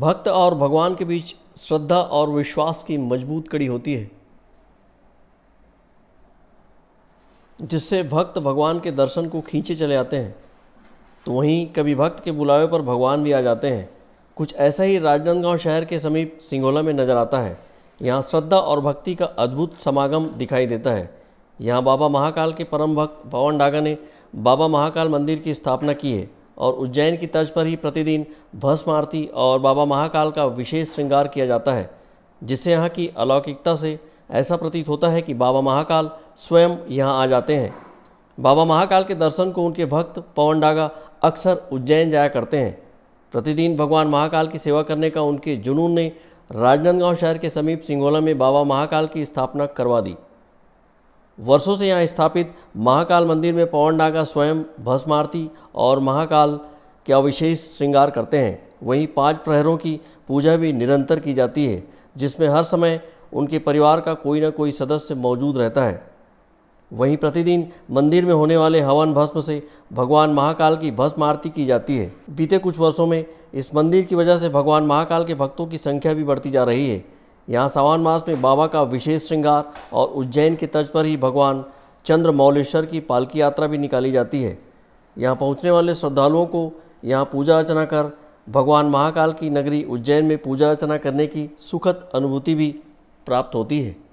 भक्त और भगवान के बीच श्रद्धा और विश्वास की मजबूत कड़ी होती है जिससे भक्त भगवान के दर्शन को खींचे चले आते हैं तो वहीं कभी भक्त के बुलावे पर भगवान भी आ जाते हैं कुछ ऐसा ही राजनांदगांव शहर के समीप सिंगोला में नजर आता है यहाँ श्रद्धा और भक्ति का अद्भुत समागम दिखाई देता है यहाँ बाबा महाकाल के परम भक्त पवन डागा ने बाबा महाकाल मंदिर की स्थापना की है और उज्जैन की तर्ज पर ही प्रतिदिन भस्म आरती और बाबा महाकाल का विशेष श्रृंगार किया जाता है जिससे यहाँ की अलौकिकता से ऐसा प्रतीत होता है कि बाबा महाकाल स्वयं यहाँ आ जाते हैं बाबा महाकाल के दर्शन को उनके भक्त पवन डागा अक्सर उज्जैन जाया करते हैं प्रतिदिन भगवान महाकाल की सेवा करने का उनके जुनून ने राजनांदगांव शहर के समीप सिंगोला में बाबा महाकाल की स्थापना करवा दी वर्षों से यहाँ स्थापित महाकाल मंदिर में पवन नागा स्वयं भस्म आरती और महाकाल के अविशेष श्रृंगार करते हैं वहीं पांच प्रहरों की पूजा भी निरंतर की जाती है जिसमें हर समय उनके परिवार का कोई ना कोई सदस्य मौजूद रहता है वहीं प्रतिदिन मंदिर में होने वाले हवन भस्म से भगवान महाकाल की भस्म आरती की जाती है बीते कुछ वर्षों में इस मंदिर की वजह से भगवान महाकाल के भक्तों की संख्या भी बढ़ती जा रही है यहाँ सावन मास में बाबा का विशेष श्रृंगार और उज्जैन के तज पर ही भगवान चंद्र मौलेश्वर की पालकी यात्रा भी निकाली जाती है यहाँ पहुँचने वाले श्रद्धालुओं को यहाँ पूजा अर्चना कर भगवान महाकाल की नगरी उज्जैन में पूजा अर्चना करने की सुखद अनुभूति भी प्राप्त होती है